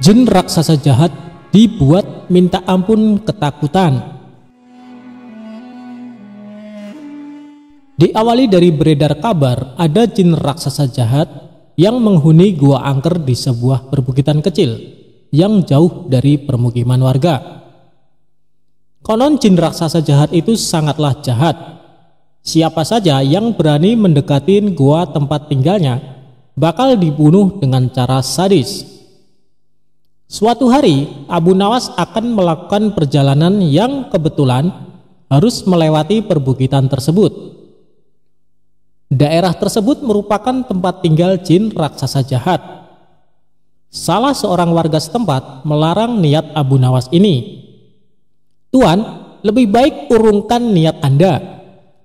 jin raksasa jahat dibuat minta ampun ketakutan. Diawali dari beredar kabar ada jin raksasa jahat yang menghuni gua angker di sebuah perbukitan kecil yang jauh dari permukiman warga. Konon jin raksasa jahat itu sangatlah jahat. Siapa saja yang berani mendekatin gua tempat tinggalnya bakal dibunuh dengan cara sadis. Suatu hari, Abu Nawas akan melakukan perjalanan yang kebetulan harus melewati perbukitan tersebut. Daerah tersebut merupakan tempat tinggal jin raksasa jahat. Salah seorang warga setempat melarang niat Abu Nawas ini. Tuan, lebih baik urungkan niat Anda.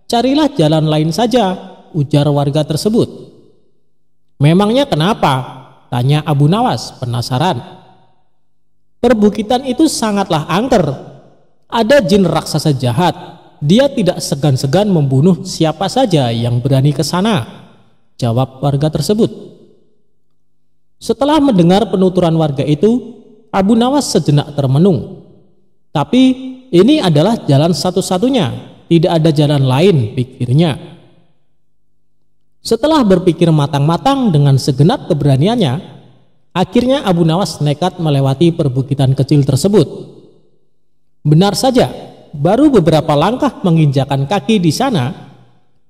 Carilah jalan lain saja, ujar warga tersebut. Memangnya kenapa? Tanya Abu Nawas penasaran. Perbukitan itu sangatlah angker. Ada jin raksasa jahat. Dia tidak segan-segan membunuh siapa saja yang berani ke sana. Jawab warga tersebut. Setelah mendengar penuturan warga itu, Abu Nawas sejenak termenung. Tapi ini adalah jalan satu-satunya, tidak ada jalan lain pikirnya. Setelah berpikir matang-matang dengan segenap keberaniannya, Akhirnya Abu Nawas nekat melewati perbukitan kecil tersebut. Benar saja, baru beberapa langkah menginjakan kaki di sana,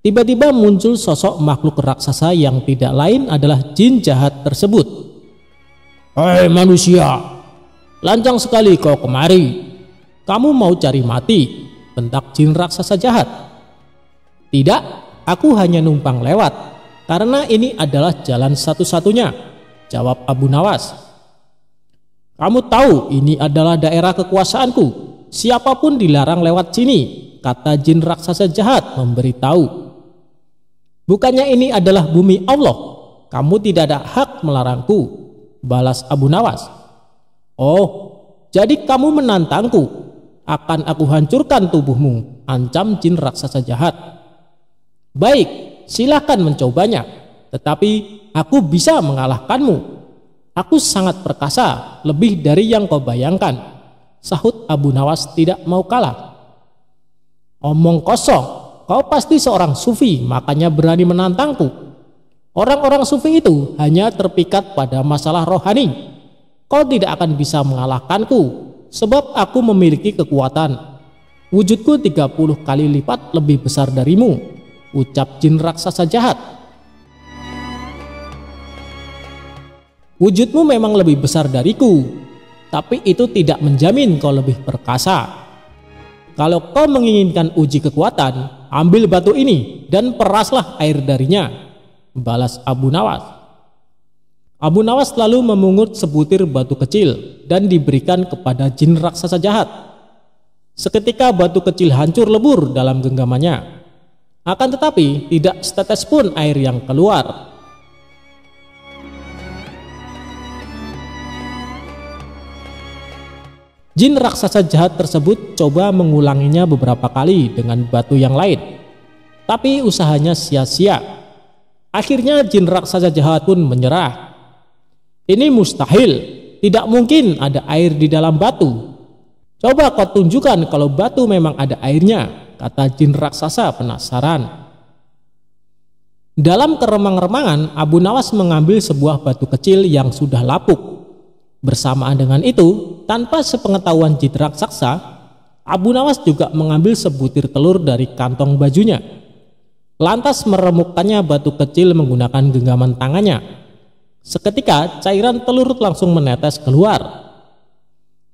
tiba-tiba muncul sosok makhluk raksasa yang tidak lain adalah jin jahat tersebut. "Hei manusia, lancang sekali kau kemari. Kamu mau cari mati?" bentak jin raksasa jahat. "Tidak, aku hanya numpang lewat." Karena ini adalah jalan satu-satunya Jawab Abu Nawas. Kamu tahu ini adalah daerah kekuasaanku. Siapapun dilarang lewat sini, kata jin raksasa jahat memberitahu. Bukannya ini adalah bumi Allah. Kamu tidak ada hak melarangku, balas Abu Nawas. Oh, jadi kamu menantangku. Akan aku hancurkan tubuhmu, ancam jin raksasa jahat. Baik, silakan mencobanya. Tetapi aku bisa mengalahkanmu, Aku sangat perkasa, lebih dari yang kau bayangkan. Sahut Abu Nawas tidak mau kalah. Omong kosong, kau pasti seorang sufi, makanya berani menantangku. Orang-orang sufi itu hanya terpikat pada masalah rohani. Kau tidak akan bisa mengalahkanku, sebab aku memiliki kekuatan. Wujudku 30 kali lipat lebih besar darimu, ucap jin raksasa jahat Wujudmu memang lebih besar dariku, tapi itu tidak menjamin kau lebih perkasa. Kalau kau menginginkan uji kekuatan, ambil batu ini dan peraslah air darinya. Balas Abu Nawas. Abu Nawas lalu memungut sebutir batu kecil dan diberikan kepada jin raksasa jahat. Seketika batu kecil hancur lebur dalam genggamannya. Akan tetapi tidak setetes pun air yang keluar Jin raksasa jahat tersebut coba mengulanginya beberapa kali dengan batu yang lain. Tapi usahanya sia-sia. Akhirnya jin raksasa jahat pun menyerah. Ini mustahil, tidak mungkin ada air di dalam batu. Coba kau tunjukkan kalau batu memang ada airnya, kata jin raksasa penasaran. Dalam keremang-remangan, Abu Nawas mengambil sebuah batu kecil yang sudah lapuk Bersamaan dengan itu, tanpa sepengetahuan jin raksasa, Abu Nawas juga mengambil sebutir telur dari kantong bajunya. Lantas meremukkannya batu kecil menggunakan genggaman tangannya. Seketika cairan telur langsung menetes keluar.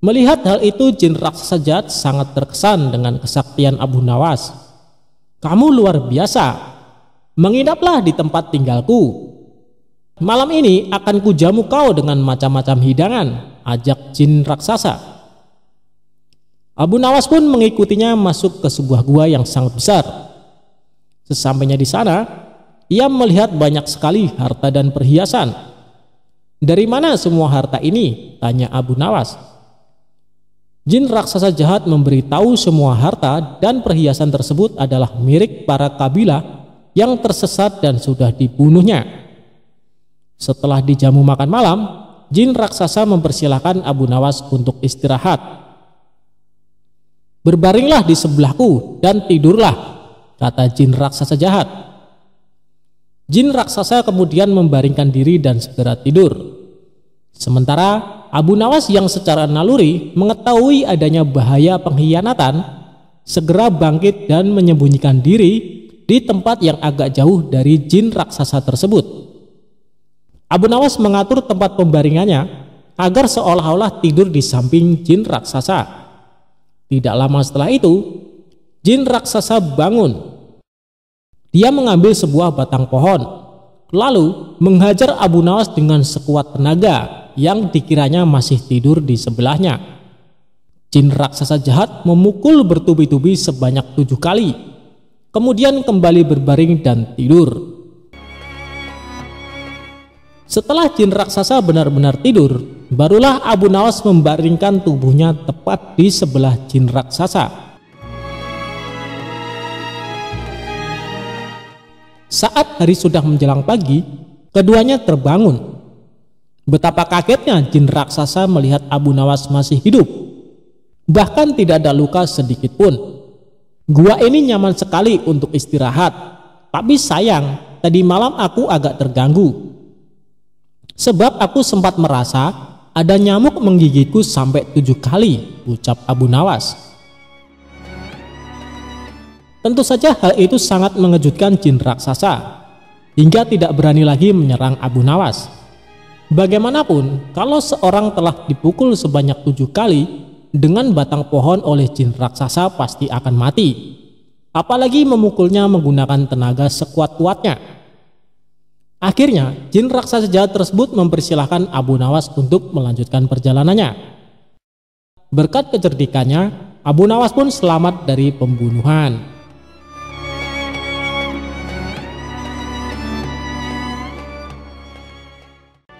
Melihat hal itu, jin raksasa jahat sangat terkesan dengan kesaktian Abu Nawas. Kamu luar biasa. Menginaplah di tempat tinggalku, Malam ini akan kujamu kau dengan macam-macam hidangan, ajak jin raksasa. Abu Nawas pun mengikutinya masuk ke sebuah gua yang sangat besar. Sesampainya di sana, ia melihat banyak sekali harta dan perhiasan. Dari mana semua harta ini? tanya Abu Nawas. Jin raksasa jahat memberitahu semua harta dan perhiasan tersebut adalah milik para kabilah yang tersesat dan sudah dibunuhnya. Setelah dijamu makan malam, jin raksasa mempersilahkan Abu Nawas untuk istirahat. Berbaringlah di sebelahku dan tidurlah, kata jin raksasa jahat. Jin raksasa kemudian membaringkan diri dan segera tidur. Sementara Abu Nawas yang secara naluri mengetahui adanya bahaya pengkhianatan, segera bangkit dan menyembunyikan diri di tempat yang agak jauh dari jin raksasa tersebut. Abu Nawas mengatur tempat pembaringannya agar seolah-olah tidur di samping jin raksasa. Tidak lama setelah itu, jin raksasa bangun. Dia mengambil sebuah batang pohon, lalu menghajar Abu Nawas dengan sekuat tenaga yang dikiranya masih tidur di sebelahnya. Jin raksasa jahat memukul bertubi-tubi sebanyak tujuh kali, kemudian kembali berbaring dan tidur. Setelah jin raksasa benar-benar tidur, barulah Abu Nawas membaringkan tubuhnya tepat di sebelah jin raksasa. Saat hari sudah menjelang pagi, keduanya terbangun. Betapa kagetnya jin raksasa melihat Abu Nawas masih hidup. Bahkan tidak ada luka sedikit pun. Gua ini nyaman sekali untuk istirahat, tapi sayang, tadi malam aku agak terganggu Sebab aku sempat merasa ada nyamuk menggigitku sampai tujuh kali, ucap Abu Nawas. Tentu saja hal itu sangat mengejutkan jin raksasa, hingga tidak berani lagi menyerang Abu Nawas. Bagaimanapun, kalau seorang telah dipukul sebanyak tujuh kali dengan batang pohon oleh jin raksasa pasti akan mati. Apalagi memukulnya menggunakan tenaga sekuat-kuatnya. Akhirnya, jin raksasa jahat tersebut mempersilahkan Abu Nawas untuk melanjutkan perjalanannya. Berkat kecerdikannya, Abu Nawas pun selamat dari pembunuhan.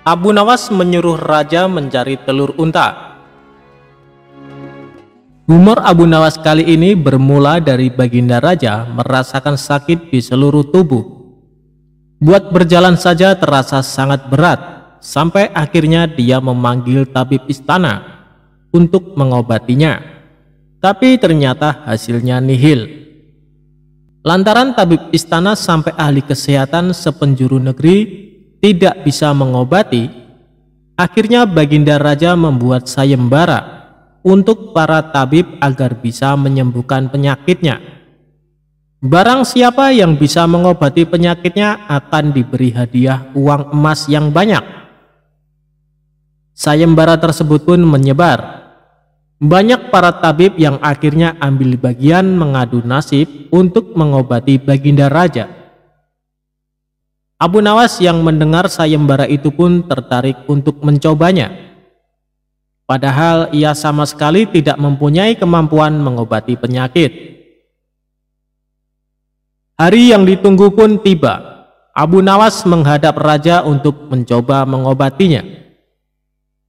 Abu Nawas menyuruh raja mencari telur unta. Humor Abu Nawas kali ini bermula dari baginda raja merasakan sakit di seluruh tubuh Buat berjalan saja terasa sangat berat, sampai akhirnya dia memanggil tabib istana untuk mengobatinya. Tapi ternyata hasilnya nihil. Lantaran tabib istana sampai ahli kesehatan sepenjuru negeri tidak bisa mengobati, akhirnya Baginda Raja membuat sayembara untuk para tabib agar bisa menyembuhkan penyakitnya. Barang siapa yang bisa mengobati penyakitnya akan diberi hadiah uang emas yang banyak. Sayembara tersebut pun menyebar. Banyak para tabib yang akhirnya ambil bagian mengadu nasib untuk mengobati baginda raja. Abu Nawas yang mendengar sayembara itu pun tertarik untuk mencobanya. Padahal ia sama sekali tidak mempunyai kemampuan mengobati penyakit. Hari yang ditunggu pun tiba. Abu Nawas menghadap raja untuk mencoba mengobatinya.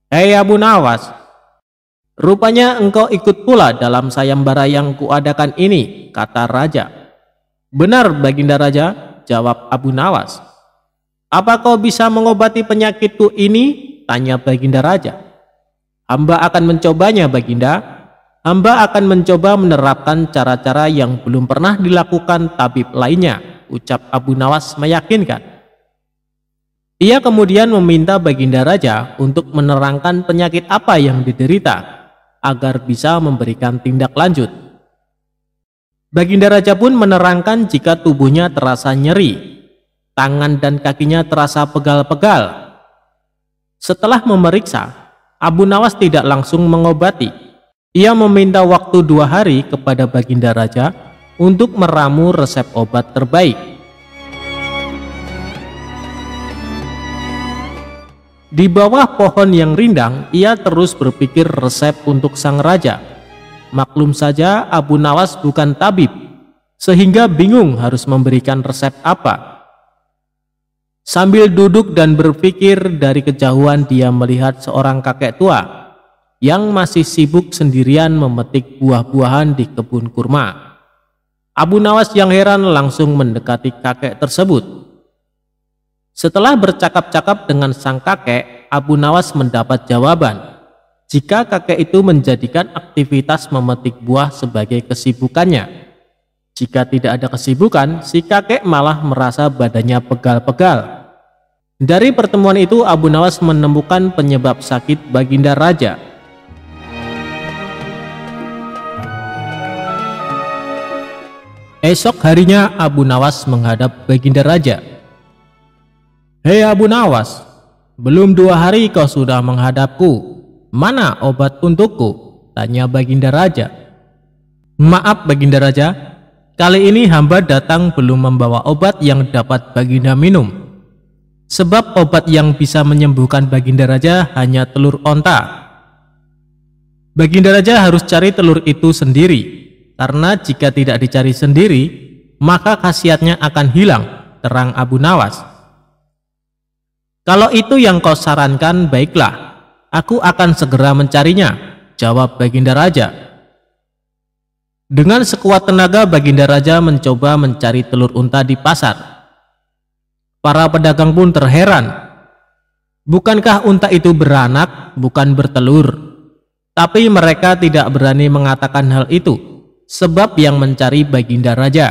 Hei Abu Nawas, rupanya engkau ikut pula dalam sayembara yang kuadakan ini, kata raja. Benar, Baginda Raja, jawab Abu Nawas. Apa kau bisa mengobati penyakitku ini? Tanya Baginda Raja. Hamba akan mencobanya, Baginda, Hamba akan mencoba menerapkan cara-cara yang belum pernah dilakukan tabib lainnya, ucap Abu Nawas meyakinkan. Ia kemudian meminta Baginda Raja untuk menerangkan penyakit apa yang diderita, agar bisa memberikan tindak lanjut. Baginda Raja pun menerangkan jika tubuhnya terasa nyeri, tangan dan kakinya terasa pegal-pegal. Setelah memeriksa, Abu Nawas tidak langsung mengobati, ia meminta waktu dua hari kepada Baginda Raja untuk meramu resep obat terbaik. Di bawah pohon yang rindang, ia terus berpikir resep untuk sang raja. Maklum saja Abu Nawas bukan tabib, sehingga bingung harus memberikan resep apa. Sambil duduk dan berpikir dari kejauhan dia melihat seorang kakek tua yang masih sibuk sendirian memetik buah-buahan di kebun kurma. Abu Nawas yang heran langsung mendekati kakek tersebut. Setelah bercakap-cakap dengan sang kakek, Abu Nawas mendapat jawaban. Jika kakek itu menjadikan aktivitas memetik buah sebagai kesibukannya. Jika tidak ada kesibukan, si kakek malah merasa badannya pegal-pegal. Dari pertemuan itu, Abu Nawas menemukan penyebab sakit Baginda Raja, Esok harinya Abu Nawas menghadap Baginda Raja. Hei Abu Nawas, belum dua hari kau sudah menghadapku. Mana obat untukku? Tanya Baginda Raja. Maaf Baginda Raja, kali ini hamba datang belum membawa obat yang dapat Baginda minum. Sebab obat yang bisa menyembuhkan Baginda Raja hanya telur onta. Baginda Raja harus cari telur itu sendiri karena jika tidak dicari sendiri, maka khasiatnya akan hilang, terang Abu Nawas. Kalau itu yang kau sarankan, baiklah. Aku akan segera mencarinya, jawab Baginda Raja. Dengan sekuat tenaga, Baginda Raja mencoba mencari telur unta di pasar. Para pedagang pun terheran. Bukankah unta itu beranak, bukan bertelur? Tapi mereka tidak berani mengatakan hal itu sebab yang mencari baginda raja.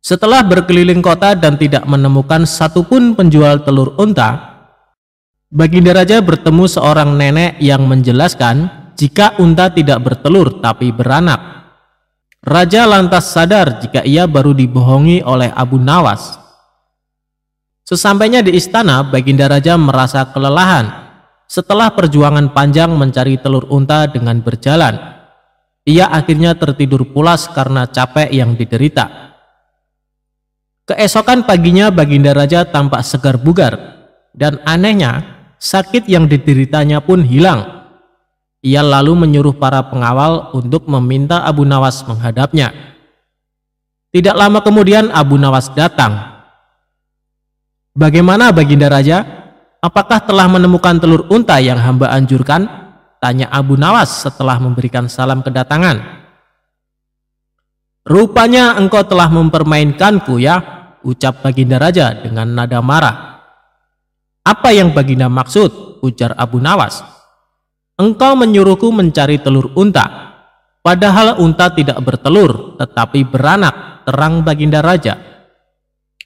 Setelah berkeliling kota dan tidak menemukan satupun penjual telur unta, baginda raja bertemu seorang nenek yang menjelaskan jika unta tidak bertelur tapi beranak. Raja lantas sadar jika ia baru dibohongi oleh Abu Nawas. Sesampainya di istana, baginda raja merasa kelelahan setelah perjuangan panjang mencari telur unta dengan berjalan. Ia akhirnya tertidur pulas karena capek yang diderita. Keesokan paginya Baginda Raja tampak segar bugar dan anehnya sakit yang dideritanya pun hilang. Ia lalu menyuruh para pengawal untuk meminta Abu Nawas menghadapnya. Tidak lama kemudian Abu Nawas datang. Bagaimana Baginda Raja? Apakah telah menemukan telur unta yang hamba anjurkan? Tanya Abu Nawas setelah memberikan salam kedatangan. Rupanya engkau telah mempermainkanku ya, ucap Baginda Raja dengan nada marah. Apa yang Baginda maksud? ujar Abu Nawas. Engkau menyuruhku mencari telur unta, padahal unta tidak bertelur tetapi beranak, terang Baginda Raja.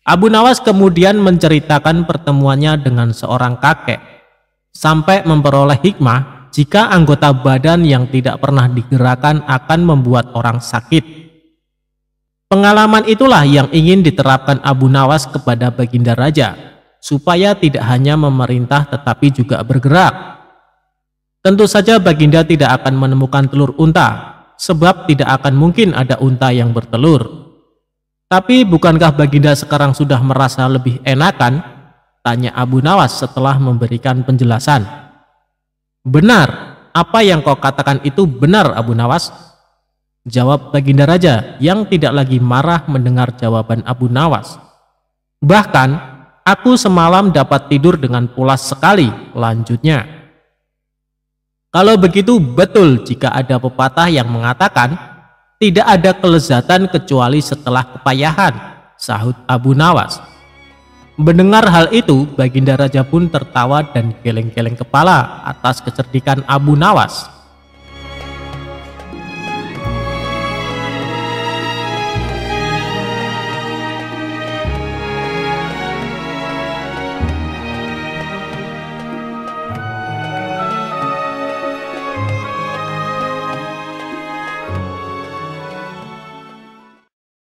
Abu Nawas kemudian menceritakan pertemuannya dengan seorang kakek sampai memperoleh hikmah jika anggota badan yang tidak pernah digerakkan akan membuat orang sakit. Pengalaman itulah yang ingin diterapkan Abu Nawas kepada Baginda Raja, supaya tidak hanya memerintah tetapi juga bergerak. Tentu saja Baginda tidak akan menemukan telur unta, sebab tidak akan mungkin ada unta yang bertelur. Tapi bukankah Baginda sekarang sudah merasa lebih enakan? Tanya Abu Nawas setelah memberikan penjelasan. Benar. Apa yang kau katakan itu benar, Abu Nawas? Jawab Baginda Raja yang tidak lagi marah mendengar jawaban Abu Nawas. Bahkan, aku semalam dapat tidur dengan pulas sekali, lanjutnya. Kalau begitu betul jika ada pepatah yang mengatakan, tidak ada kelezatan kecuali setelah kepayahan, sahut Abu Nawas. Mendengar hal itu, Baginda Raja pun tertawa dan geleng-geleng kepala atas kecerdikan Abu Nawas